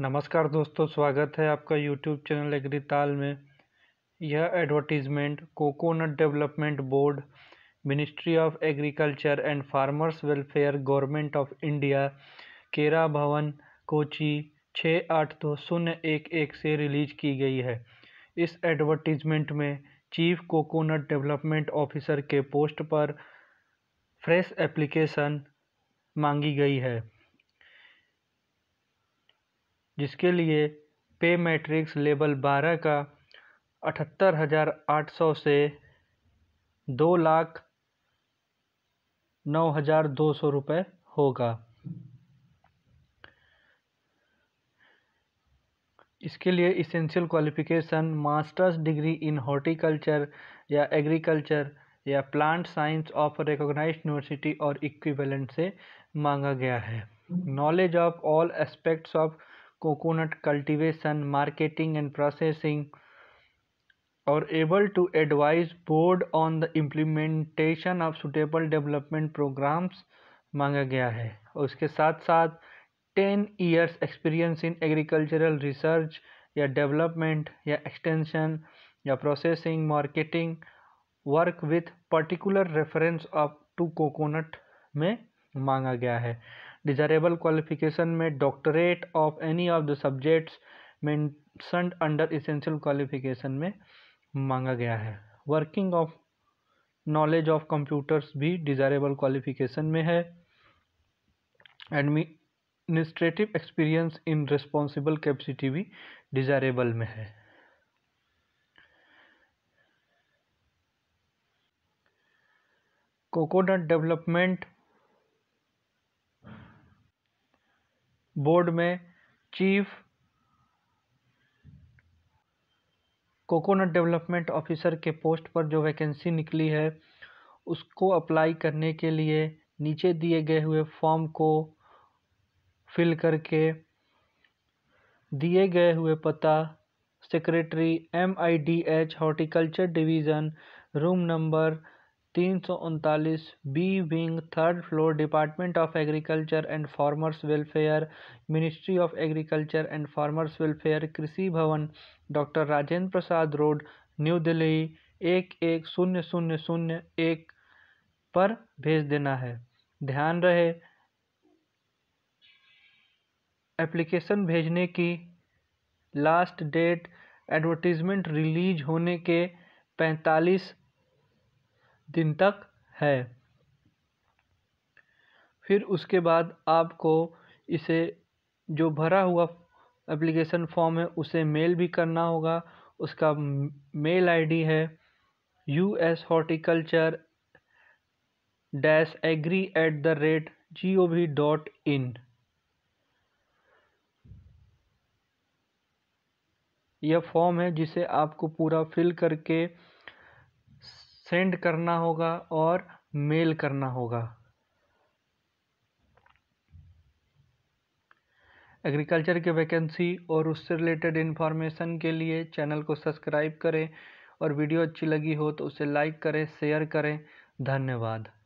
नमस्कार दोस्तों स्वागत है आपका यूट्यूब चैनल एग्रीताल में यह advertisement coconut development board ministry of agriculture and farmers welfare government of India Kera Bhavan Kochi छः आठ दो शून्य एक एक से रिलीज की गई है इस एडवर्टीज़मेंट में चीफ कोकोनट डेवलपमेंट ऑफिसर के पोस्ट पर फ्रेश एप्लीकेशन मांगी गई है जिसके लिए पे मैट्रिक्स लेवल बारह का अठहत्तर हज़ार आठ सौ से दो लाख नौ हज़ार दो सौ रुपये होगा इसके लिए essential qualification masters degree in horticulture या एग्रीकल्चर या plant science of recognise university और इक्विवेलेंट से मांगा गया है knowledge of all aspects of coconut cultivation marketing and processing और able to advise board on the implementation of suitable development programmes मांगा गया है उसके साथ साथ ten years experience in agricultural research या डेवलपमेंट या एक्सटेंशन या processing marketing work with particular reference of to coconut में मांगा गया है डिजायरेबल क्वालिफिकेशन में doctorate of any of the subjects मैं अंडर इसेंशियल क्वालिफिकेशन में मांगा गया है working of knowledge of computers भी डिजायरेबल क्वालिफिकेशन में है administrative experience in responsible capacity भी डिजायरेबल में है कोकोनट डेवलपमेंट बोर्ड में चीफ कोकोनट डेवलपमेंट ऑफिसर के पोस्ट पर जो वैकेंसी निकली है उसको अप्लाई करने के लिए नीचे दिए गए हुए फॉर्म को फिल करके दिए गए हुए पता secretary M I D H horticulture division room number तीन सौ उनतालीस B wing third floor department of agriculture and farmers welfare ministry of agriculture and farmers welfare Krishi Bhavan doctor Rajendra Prasad road New Delhi एक एक शून्य शून्य शून्य एक पर भेज देना है ध्यान रहे एप्लीकेशन भेजने की लास्ट डेट एडवर्टीज़मेंट रिलीज होने के पैंतालीस दिन तक है फिर उसके बाद आपको इसे जो भरा हुआ एप्लीकेशन फॉर्म है उसे मेल भी करना होगा उसका मेल आईडी है U S horticulture dash agri at the rate G O V dot in यह फॉर्म है जिसे आपको पूरा फिल करके सेंड करना होगा और मेल करना होगा एग्रीकल्चर के वैकेंसी और उससे रिलेटेड इन्फॉर्मेशन के लिए चैनल को सब्सक्राइब करें और वीडियो अच्छी लगी हो तो उसे लाइक करें शेयर करें धन्यवाद